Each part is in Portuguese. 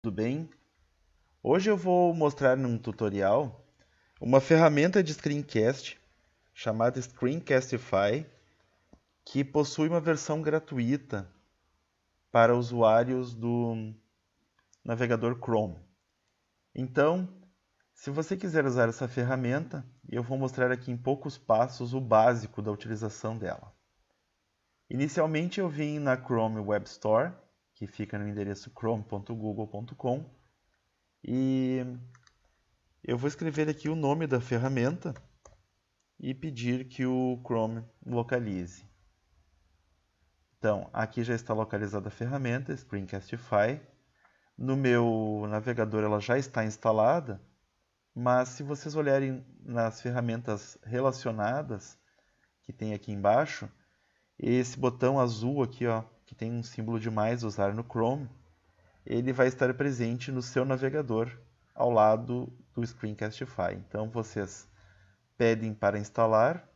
Tudo bem? Hoje eu vou mostrar num tutorial uma ferramenta de screencast chamada Screencastify que possui uma versão gratuita para usuários do navegador Chrome. Então, se você quiser usar essa ferramenta, eu vou mostrar aqui em poucos passos o básico da utilização dela. Inicialmente eu vim na Chrome Web Store que fica no endereço chrome.google.com. E eu vou escrever aqui o nome da ferramenta e pedir que o Chrome localize. Então, aqui já está localizada a ferramenta Screencastify. No meu navegador ela já está instalada, mas se vocês olharem nas ferramentas relacionadas que tem aqui embaixo, esse botão azul aqui, ó, que tem um símbolo de mais usar no Chrome, ele vai estar presente no seu navegador ao lado do Screencastify. Então vocês pedem para instalar.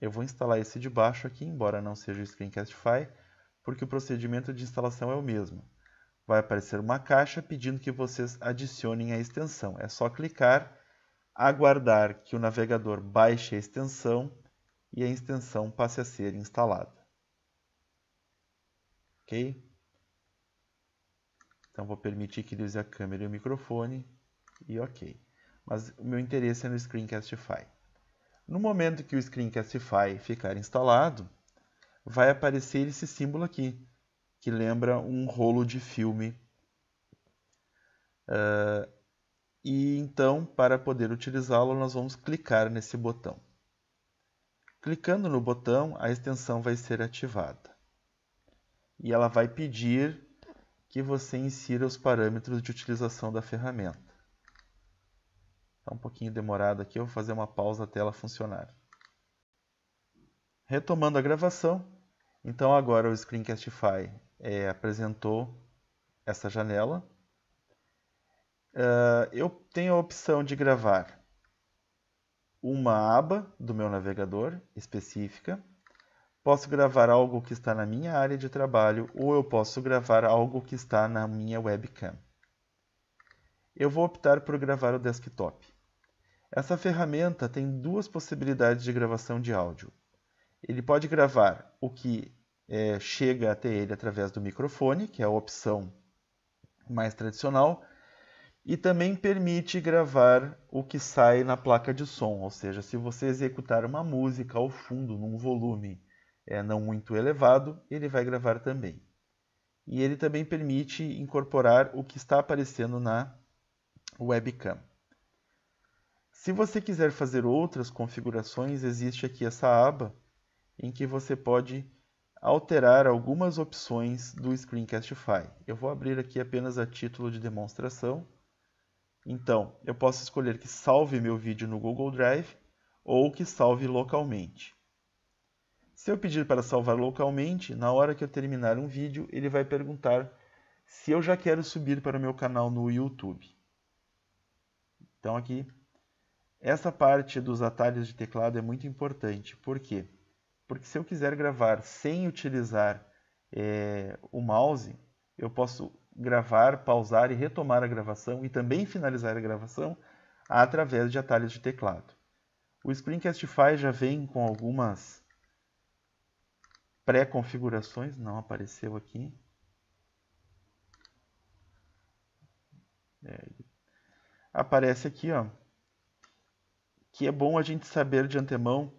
Eu vou instalar esse de baixo aqui, embora não seja o Screencastify, porque o procedimento de instalação é o mesmo. Vai aparecer uma caixa pedindo que vocês adicionem a extensão. É só clicar, aguardar que o navegador baixe a extensão e a extensão passe a ser instalada ok? Então vou permitir que ele use a câmera e o microfone e ok. Mas o meu interesse é no Screencastify. No momento que o Screencastify ficar instalado, vai aparecer esse símbolo aqui, que lembra um rolo de filme. Uh, e então, para poder utilizá-lo, nós vamos clicar nesse botão. Clicando no botão, a extensão vai ser ativada e ela vai pedir que você insira os parâmetros de utilização da ferramenta. Está um pouquinho demorado aqui, eu vou fazer uma pausa até ela funcionar. Retomando a gravação, então agora o Screencastify é, apresentou essa janela. Uh, eu tenho a opção de gravar uma aba do meu navegador específica Posso gravar algo que está na minha área de trabalho ou eu posso gravar algo que está na minha webcam. Eu vou optar por gravar o desktop. Essa ferramenta tem duas possibilidades de gravação de áudio. Ele pode gravar o que é, chega até ele através do microfone, que é a opção mais tradicional, e também permite gravar o que sai na placa de som, ou seja, se você executar uma música ao fundo num volume é, não muito elevado, ele vai gravar também. E ele também permite incorporar o que está aparecendo na webcam. Se você quiser fazer outras configurações, existe aqui essa aba em que você pode alterar algumas opções do Screencastify. Eu vou abrir aqui apenas a título de demonstração. Então, eu posso escolher que salve meu vídeo no Google Drive ou que salve localmente. Se eu pedir para salvar localmente, na hora que eu terminar um vídeo, ele vai perguntar se eu já quero subir para o meu canal no YouTube. Então aqui, essa parte dos atalhos de teclado é muito importante. Por quê? Porque se eu quiser gravar sem utilizar é, o mouse, eu posso gravar, pausar e retomar a gravação e também finalizar a gravação através de atalhos de teclado. O Screencastify já vem com algumas pré-configurações, não apareceu aqui. É, aparece aqui, ó, que é bom a gente saber de antemão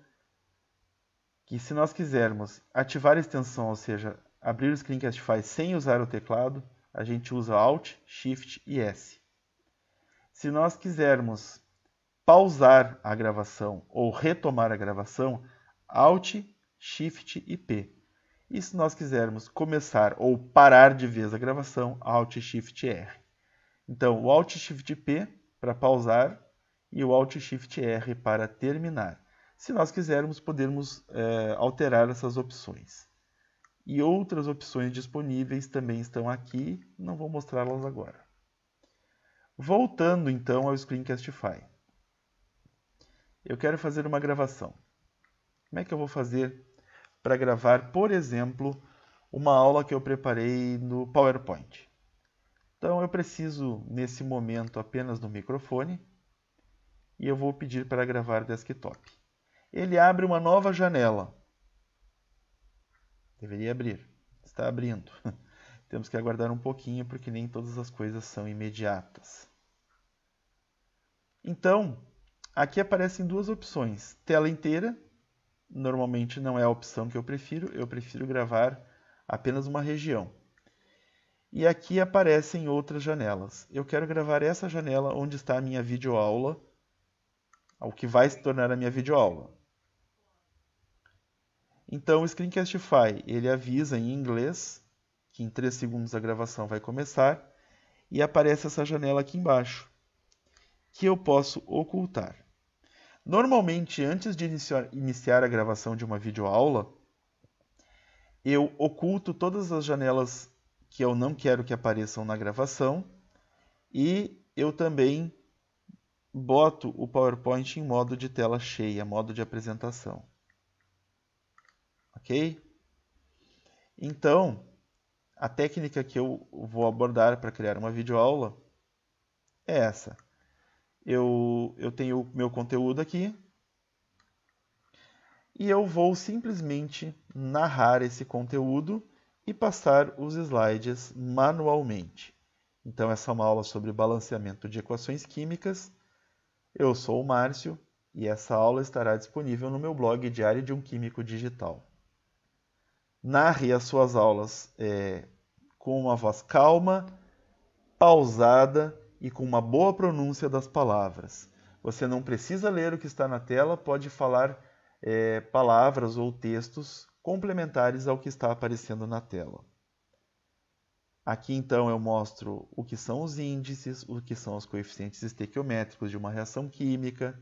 que se nós quisermos ativar a extensão, ou seja, abrir o Screencastify sem usar o teclado, a gente usa Alt, Shift e S. Se nós quisermos pausar a gravação ou retomar a gravação, Alt, Shift e P. E se nós quisermos começar ou parar de vez a gravação, Alt Shift R. Então, o Alt Shift P para pausar e o Alt Shift R para terminar. Se nós quisermos, podemos é, alterar essas opções. E outras opções disponíveis também estão aqui, não vou mostrá-las agora. Voltando então ao Screencastify. Eu quero fazer uma gravação. Como é que eu vou fazer para gravar, por exemplo, uma aula que eu preparei no PowerPoint. Então eu preciso, nesse momento, apenas do microfone e eu vou pedir para gravar desktop. Ele abre uma nova janela. Deveria abrir. Está abrindo. Temos que aguardar um pouquinho porque nem todas as coisas são imediatas. Então, aqui aparecem duas opções: tela inteira normalmente não é a opção que eu prefiro, eu prefiro gravar apenas uma região. E aqui aparecem outras janelas. Eu quero gravar essa janela onde está a minha videoaula, o que vai se tornar a minha videoaula. Então o Screencastify ele avisa em inglês que em 3 segundos a gravação vai começar e aparece essa janela aqui embaixo que eu posso ocultar. Normalmente, antes de iniciar, iniciar a gravação de uma videoaula, eu oculto todas as janelas que eu não quero que apareçam na gravação e eu também boto o PowerPoint em modo de tela cheia, modo de apresentação. Ok? Então, a técnica que eu vou abordar para criar uma videoaula é essa eu, eu tenho meu conteúdo aqui e eu vou simplesmente narrar esse conteúdo e passar os slides manualmente. Então, essa é uma aula sobre balanceamento de equações químicas. Eu sou o Márcio e essa aula estará disponível no meu blog Diário de um Químico Digital. Narre as suas aulas é, com uma voz calma, pausada e com uma boa pronúncia das palavras. Você não precisa ler o que está na tela, pode falar é, palavras ou textos complementares ao que está aparecendo na tela. Aqui então eu mostro o que são os índices, o que são os coeficientes estequiométricos de uma reação química.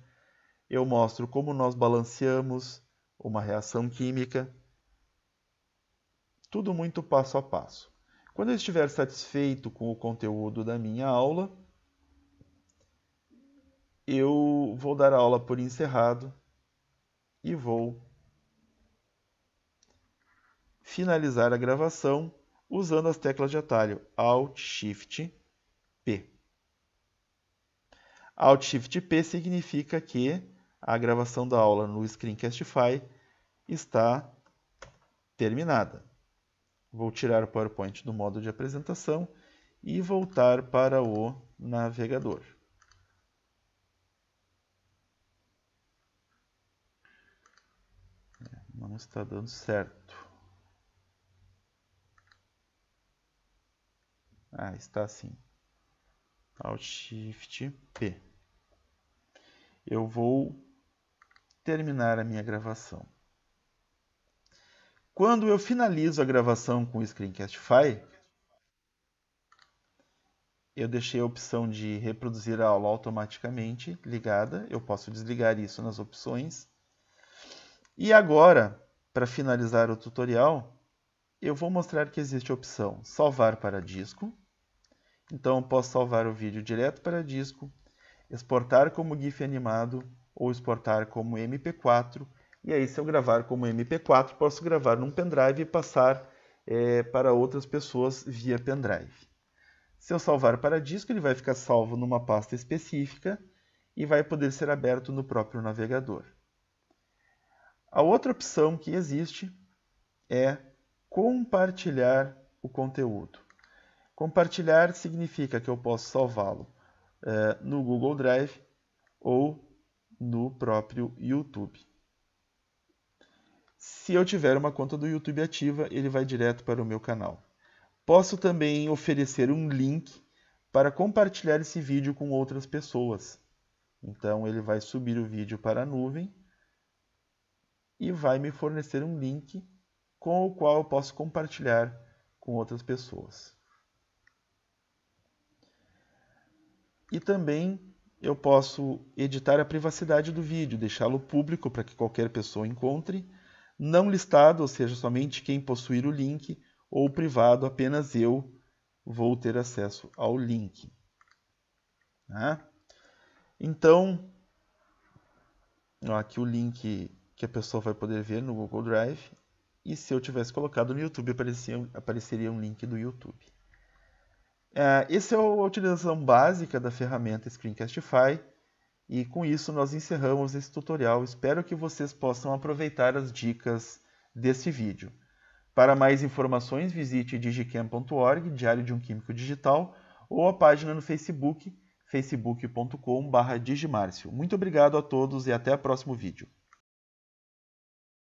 Eu mostro como nós balanceamos uma reação química. Tudo muito passo a passo. Quando eu estiver satisfeito com o conteúdo da minha aula, eu vou dar a aula por encerrado e vou finalizar a gravação usando as teclas de atalho Alt Shift P. Alt Shift P significa que a gravação da aula no Screencastify está terminada. Vou tirar o PowerPoint do modo de apresentação e voltar para o navegador. Não está dando certo. Ah, está assim. Alt Shift P. Eu vou terminar a minha gravação. Quando eu finalizo a gravação com o Screencastify, eu deixei a opção de reproduzir a aula automaticamente ligada. Eu posso desligar isso nas opções e agora, para finalizar o tutorial, eu vou mostrar que existe a opção salvar para disco. Então, eu posso salvar o vídeo direto para disco, exportar como GIF animado ou exportar como MP4. E aí, se eu gravar como MP4, posso gravar num pendrive e passar é, para outras pessoas via pendrive. Se eu salvar para disco, ele vai ficar salvo numa pasta específica e vai poder ser aberto no próprio navegador. A outra opção que existe é compartilhar o conteúdo. Compartilhar significa que eu posso salvá-lo eh, no Google Drive ou no próprio YouTube. Se eu tiver uma conta do YouTube ativa, ele vai direto para o meu canal. Posso também oferecer um link para compartilhar esse vídeo com outras pessoas. Então ele vai subir o vídeo para a nuvem e vai me fornecer um link com o qual eu posso compartilhar com outras pessoas. E também eu posso editar a privacidade do vídeo, deixá-lo público para que qualquer pessoa encontre, não listado, ou seja, somente quem possuir o link, ou privado, apenas eu vou ter acesso ao link. Né? Então, aqui o link que a pessoa vai poder ver no Google Drive. E se eu tivesse colocado no YouTube, aparecia, apareceria um link do YouTube. É, essa é a utilização básica da ferramenta Screencastify. E com isso nós encerramos esse tutorial. Espero que vocês possam aproveitar as dicas desse vídeo. Para mais informações, visite digicam.org, Diário de um Químico Digital, ou a página no Facebook, facebook.com.br digimarcio. Muito obrigado a todos e até o próximo vídeo.